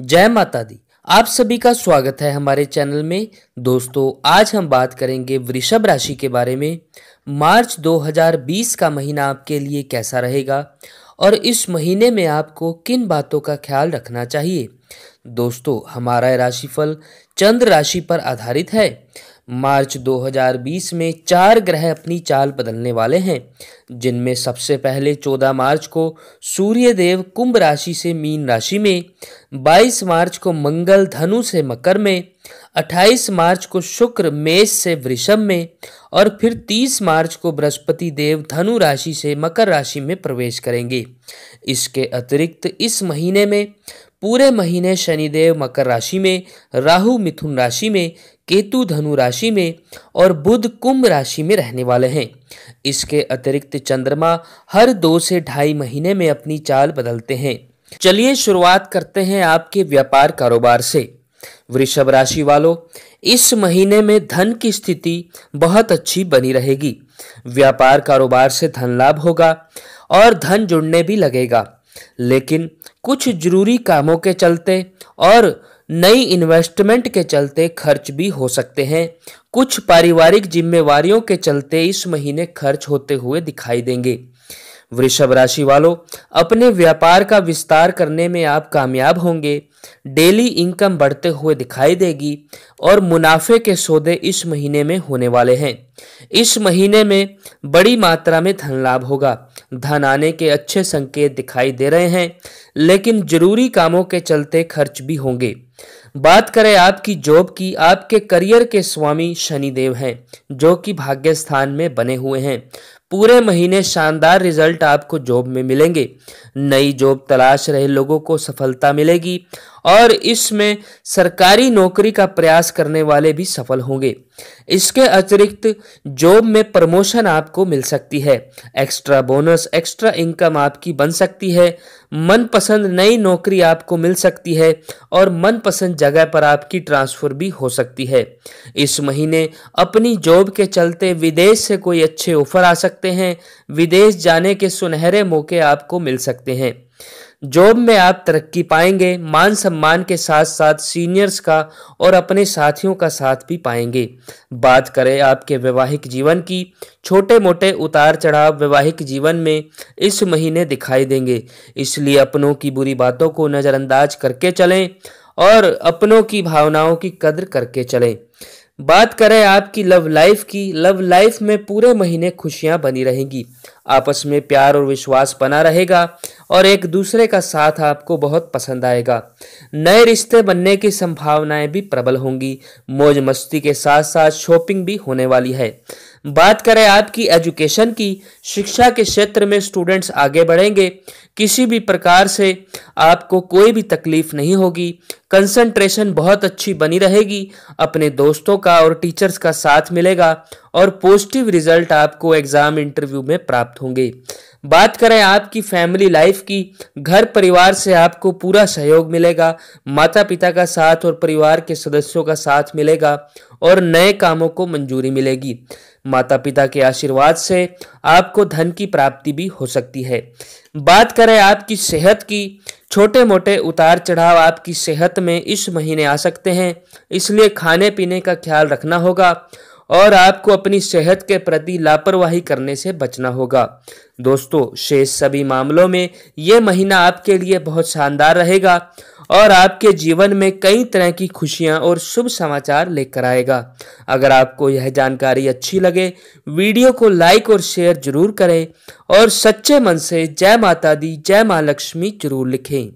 जय माता दी आप सभी का स्वागत है हमारे चैनल में दोस्तों आज हम बात करेंगे वृषभ राशि के बारे में मार्च 2020 का महीना आपके लिए कैसा रहेगा और इस महीने में आपको किन बातों का ख्याल रखना चाहिए दोस्तों हमारा राशिफल चंद्र राशि पर आधारित है मार्च 2020 में चार ग्रह अपनी चाल बदलने वाले हैं जिनमें सबसे पहले 14 मार्च को सूर्य देव कुंभ राशि से मीन राशि में 22 मार्च को मंगल धनु से मकर में 28 मार्च को शुक्र मेष से वृषभ में और फिर 30 मार्च को बृहस्पति देव धनु राशि से मकर राशि में प्रवेश करेंगे इसके अतिरिक्त इस महीने में पूरे महीने शनिदेव मकर राशि में राहु मिथुन राशि में केतु धनु राशि में और बुध कुंभ राशि में रहने वाले हैं इसके अतिरिक्त चंद्रमा हर दो से ढाई महीने में अपनी चाल बदलते हैं चलिए शुरुआत करते हैं आपके व्यापार कारोबार से वृषभ राशि वालों इस महीने में धन की स्थिति बहुत अच्छी बनी रहेगी व्यापार कारोबार से धन लाभ होगा और धन जुड़ने भी लगेगा लेकिन कुछ जरूरी कामों के चलते और नई इन्वेस्टमेंट के चलते खर्च भी हो सकते हैं कुछ पारिवारिक जिम्मेवारियों के चलते इस महीने खर्च होते हुए दिखाई देंगे वृषभ राशि वालों अपने व्यापार का विस्तार करने में आप कामयाब होंगे डेली इनकम बढ़ते हुए दिखाई देगी और मुनाफे के सौदे इस महीने में होने वाले हैं इस महीने में बड़ी मात्रा में धन लाभ होगा धन आने के अच्छे संकेत दिखाई दे रहे हैं लेकिन जरूरी कामों के चलते खर्च भी होंगे बात करें आपकी जॉब की आपके करियर के स्वामी शनिदेव हैं जो कि भाग्य स्थान में बने हुए हैं पूरे महीने शानदार रिजल्ट आपको जॉब में मिलेंगे नई जॉब तलाश रहे लोगों को सफलता मिलेगी और इसमें सरकारी नौकरी का प्रयास करने वाले भी सफल होंगे इसके अतिरिक्त जॉब में प्रमोशन आपको मिल सकती है एक्स्ट्रा बोनस एक्स्ट्रा इनकम आपकी बन सकती है मनपसंद नई नौकरी आपको मिल सकती है और मनपसंद जगह पर आपकी ट्रांसफ़र भी हो सकती है इस महीने अपनी जॉब के चलते विदेश से कोई अच्छे ऑफर आ सकते हैं विदेश जाने के सुनहरे मौके आपको मिल सकते हैं जॉब में आप तरक्की पाएंगे मान सम्मान के साथ साथ सीनियर्स का और अपने साथियों का साथ भी पाएंगे बात करें आपके वैवाहिक जीवन की छोटे मोटे उतार चढ़ाव वैवाहिक जीवन में इस महीने दिखाई देंगे इसलिए अपनों की बुरी बातों को नज़रअंदाज करके चलें और अपनों की भावनाओं की कदर करके चलें बात करें आपकी लव लाइफ की लव लाइफ में पूरे महीने खुशियां बनी रहेंगी आपस में प्यार और विश्वास बना रहेगा और एक दूसरे का साथ आपको बहुत पसंद आएगा नए रिश्ते बनने की संभावनाएं भी प्रबल होंगी मौज मस्ती के साथ साथ शॉपिंग भी होने वाली है बात करें आपकी एजुकेशन की शिक्षा के क्षेत्र में स्टूडेंट्स आगे बढ़ेंगे किसी भी प्रकार से आपको कोई भी तकलीफ नहीं होगी कंसंट्रेशन बहुत अच्छी बनी रहेगी अपने दोस्तों का और टीचर्स का साथ मिलेगा और पॉजिटिव रिजल्ट आपको एग्ज़ाम इंटरव्यू में प्राप्त होंगे बात करें आपकी फैमिली लाइफ की घर परिवार से आपको पूरा सहयोग मिलेगा माता पिता का साथ और परिवार के सदस्यों का साथ मिलेगा और नए कामों को मंजूरी मिलेगी माता पिता के आशीर्वाद से आपको धन की प्राप्ति भी हो सकती है बात करें आपकी सेहत की छोटे मोटे उतार चढ़ाव आपकी सेहत में इस महीने आ सकते हैं इसलिए खाने पीने का ख्याल रखना होगा और आपको अपनी सेहत के प्रति लापरवाही करने से बचना होगा दोस्तों शेष सभी मामलों में ये महीना आपके लिए बहुत शानदार रहेगा और आपके जीवन में कई तरह की खुशियां और शुभ समाचार लेकर आएगा अगर आपको यह जानकारी अच्छी लगे वीडियो को लाइक और शेयर जरूर करें और सच्चे मन से जय माता दी जय महालक्ष्मी लक्ष्मी जरूर लिखें